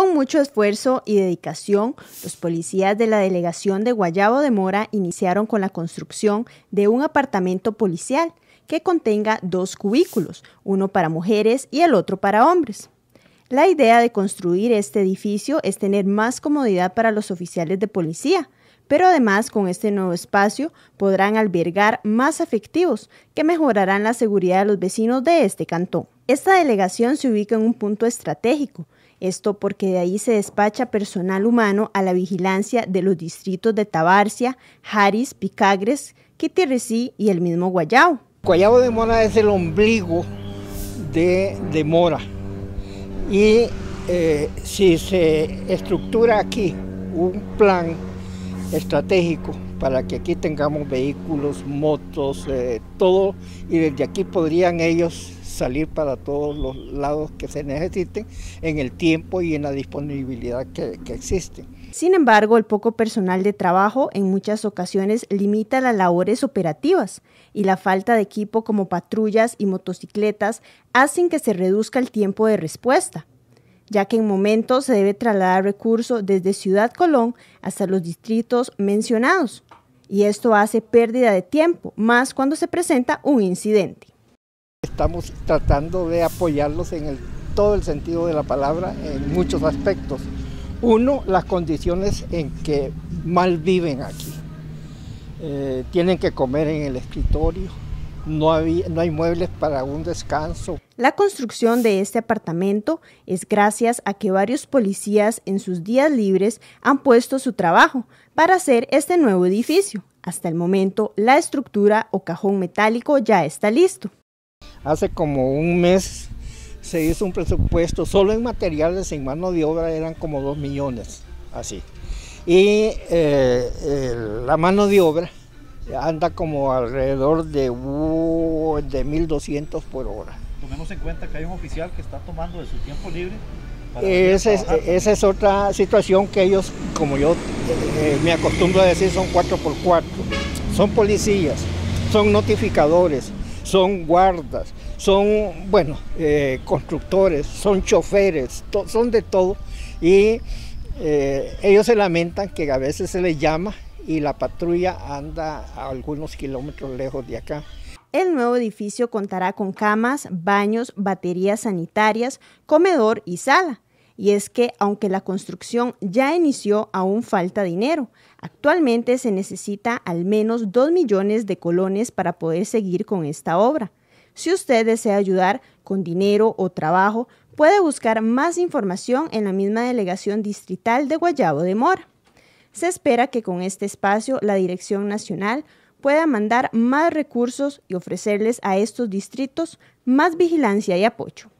Con mucho esfuerzo y dedicación, los policías de la delegación de Guayabo de Mora iniciaron con la construcción de un apartamento policial que contenga dos cubículos, uno para mujeres y el otro para hombres. La idea de construir este edificio es tener más comodidad para los oficiales de policía, pero además con este nuevo espacio podrán albergar más efectivos que mejorarán la seguridad de los vecinos de este cantón. Esta delegación se ubica en un punto estratégico, esto porque de ahí se despacha personal humano a la vigilancia de los distritos de Tabarcia, Jaris, Picagres, Quitirricí y el mismo Guayao. Guayao de Mora es el ombligo de, Mora. Y eh, si se estructura aquí un plan estratégico para que aquí tengamos vehículos, motos, eh, todo, y desde aquí podrían ellos salir para todos los lados que se necesiten en el tiempo y en la disponibilidad que, existe. Sin embargo, el poco personal de trabajo en muchas ocasiones limita las labores operativas y la falta de equipo como patrullas y motocicletas hacen que se reduzca el tiempo de respuesta ya que en momentos se debe trasladar recursos desde Ciudad Colón hasta los distritos mencionados, y esto hace pérdida de tiempo, más cuando se presenta un incidente. Estamos tratando de apoyarlos en todo el sentido de la palabra, en muchos aspectos. Uno, las condiciones en que mal viven aquí. Eh, tienen que comer en el escritorio, no hay muebles para un descanso. La construcción de este apartamento es gracias a que varios policías en sus días libres han puesto su trabajo para hacer este nuevo edificio. Hasta el momento, la estructura o cajón metálico ya está listo. Hace como un mes se hizo un presupuesto, solo en materiales, en mano de obra eran como 2 millones, así. Y eh, la mano de obra anda como alrededor de, uh, de 1.200 por hora. Tomemos en cuenta que hay un oficial que está tomando de su tiempo libre. esa, es, otra situación que ellos, como yo eh, eh, me acostumbro a decir, son 4x4. Son policías, son notificadores, son guardas, son, bueno, eh, constructores, son choferes, son de todo. Y eh, ellos se lamentan que a veces se les llama y la patrulla anda a algunos kilómetros lejos de acá. El nuevo edificio contará con camas, baños, baterías sanitarias, comedor y sala y es que aunque la construcción ya inició, aún falta dinero. Actualmente se necesita al menos 2 millones de colones para poder seguir con esta obra. Si usted desea ayudar con dinero o trabajo, puede buscar más información en la misma delegación distrital de Guayabo de Mora. Se espera que con este espacio la Dirección Nacional pueda mandar más recursos y ofrecerles a estos distritos más vigilancia y apoyo.